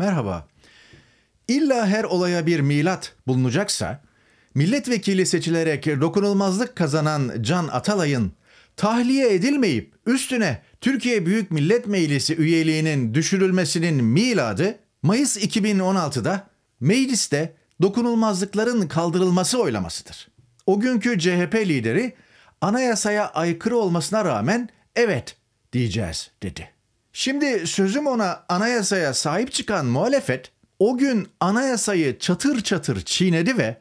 Merhaba. İlla her olaya bir milat bulunacaksa, milletvekili seçilerek dokunulmazlık kazanan Can Atalay'ın tahliye edilmeyip üstüne Türkiye Büyük Millet Meclisi üyeliğinin düşürülmesinin miladı Mayıs 2016'da mecliste dokunulmazlıkların kaldırılması oylamasıdır. O günkü CHP lideri anayasaya aykırı olmasına rağmen evet diyeceğiz dedi. Şimdi sözüm ona anayasaya sahip çıkan muhalefet o gün anayasayı çatır çatır çiğnedi ve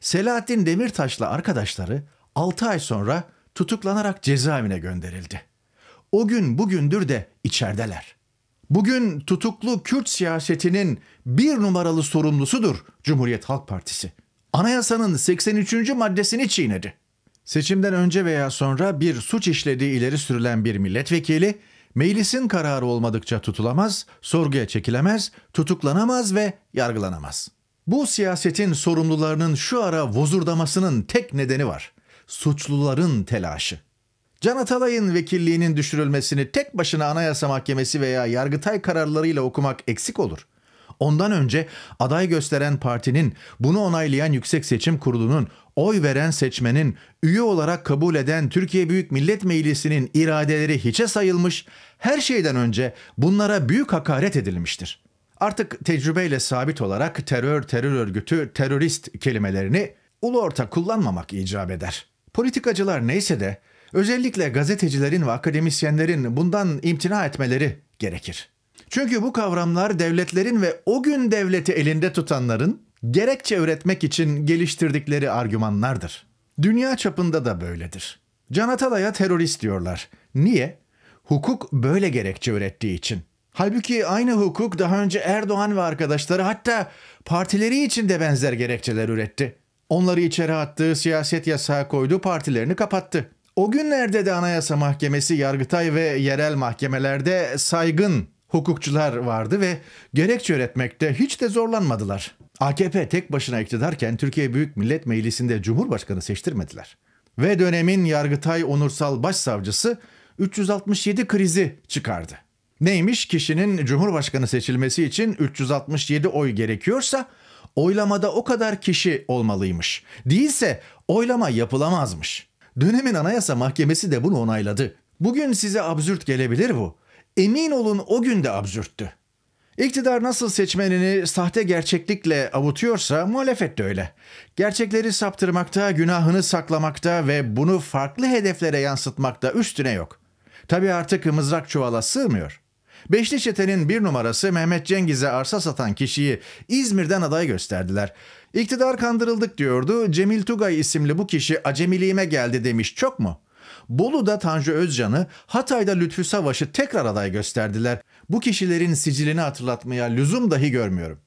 Selahattin Demirtaş'la arkadaşları 6 ay sonra tutuklanarak cezaevine gönderildi. O gün bugündür de içerdeler. Bugün tutuklu Kürt siyasetinin bir numaralı sorumlusudur Cumhuriyet Halk Partisi. Anayasanın 83. maddesini çiğnedi. Seçimden önce veya sonra bir suç işlediği ileri sürülen bir milletvekili meclisin kararı olmadıkça tutulamaz, sorguya çekilemez, tutuklanamaz ve yargılanamaz. Bu siyasetin sorumlularının şu ara vozurdamasının tek nedeni var. Suçluların telaşı. Can Atalay'ın vekilliğinin düşürülmesini tek başına Anayasa Mahkemesi veya Yargıtay kararlarıyla okumak eksik olur. Ondan önce aday gösteren partinin, bunu onaylayan Yüksek Seçim Kurulu'nun, oy veren seçmenin, üye olarak kabul eden Türkiye Büyük Millet Meclisi'nin iradeleri hiçe sayılmış, her şeyden önce bunlara büyük hakaret edilmiştir. Artık tecrübeyle sabit olarak terör, terör örgütü, terörist kelimelerini ulu orta kullanmamak icap eder. Politikacılar neyse de özellikle gazetecilerin ve akademisyenlerin bundan imtina etmeleri gerekir. Çünkü bu kavramlar devletlerin ve o gün devleti elinde tutanların gerekçe üretmek için geliştirdikleri argümanlardır. Dünya çapında da böyledir. Can Atalay'a terörist diyorlar. Niye? Hukuk böyle gerekçe ürettiği için. Halbuki aynı hukuk daha önce Erdoğan ve arkadaşları hatta partileri için de benzer gerekçeler üretti. Onları içeri attı, siyaset yasağı koydu, partilerini kapattı. O günlerde de Anayasa Mahkemesi, Yargıtay ve yerel mahkemelerde saygın hukukçular vardı ve gerekçe üretmekte hiç de zorlanmadılar. AKP tek başına iktidarken Türkiye Büyük Millet Meclisi'nde Cumhurbaşkanı seçtirmediler. Ve dönemin Yargıtay Onursal Başsavcısı 367 krizi çıkardı. Neymiş kişinin Cumhurbaşkanı seçilmesi için 367 oy gerekiyorsa oylamada o kadar kişi olmalıymış. Değilse oylama yapılamazmış. Dönemin Anayasa Mahkemesi de bunu onayladı. Bugün size absürt gelebilir bu emin olun o gün de absürttü. İktidar nasıl seçmenini sahte gerçeklikle avutuyorsa muhalefet de öyle. Gerçekleri saptırmakta, günahını saklamakta ve bunu farklı hedeflere yansıtmakta üstüne yok. Tabi artık mızrak çuvala sığmıyor. Beşli çetenin bir numarası Mehmet Cengiz'e arsa satan kişiyi İzmir'den aday gösterdiler. İktidar kandırıldık diyordu. Cemil Tugay isimli bu kişi acemiliğime geldi demiş çok mu? Bolu'da Tanju Özcan'ı, Hatay'da Lütfü Savaş'ı tekrar aday gösterdiler. Bu kişilerin sicilini hatırlatmaya lüzum dahi görmüyorum.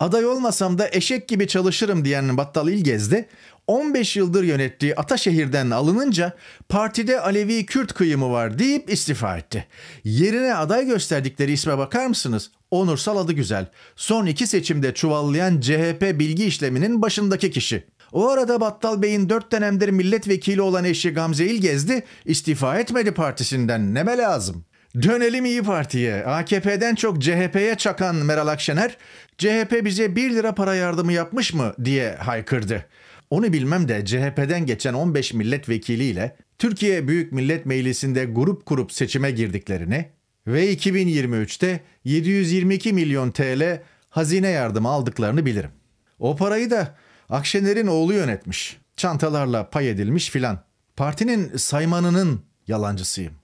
Aday olmasam da eşek gibi çalışırım diyen Battal İlgez de 15 yıldır yönettiği Ataşehir'den alınınca partide Alevi Kürt kıyımı var deyip istifa etti. Yerine aday gösterdikleri isme bakar mısınız? Onursal adı güzel. Son iki seçimde çuvallayan CHP bilgi işleminin başındaki kişi. O arada Battal Bey'in dört dönemdir milletvekili olan eşi Gamze İlgezdi istifa etmedi partisinden neme lazım. Dönelim İyi Parti'ye. AKP'den çok CHP'ye çakan Meral Akşener, CHP bize 1 lira para yardımı yapmış mı diye haykırdı. Onu bilmem de CHP'den geçen 15 milletvekiliyle Türkiye Büyük Millet Meclisi'nde grup kurup seçime girdiklerini ve 2023'te 722 milyon TL hazine yardımı aldıklarını bilirim. O parayı da Akşener'in oğlu yönetmiş. Çantalarla pay edilmiş filan. Partinin saymanının yalancısıyım.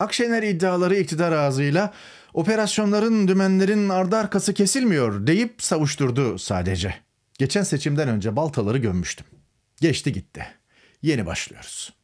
Akşener iddiaları iktidar ağzıyla operasyonların dümenlerin ardı arkası kesilmiyor deyip savuşturdu sadece. Geçen seçimden önce baltaları gömmüştüm. Geçti gitti. Yeni başlıyoruz.''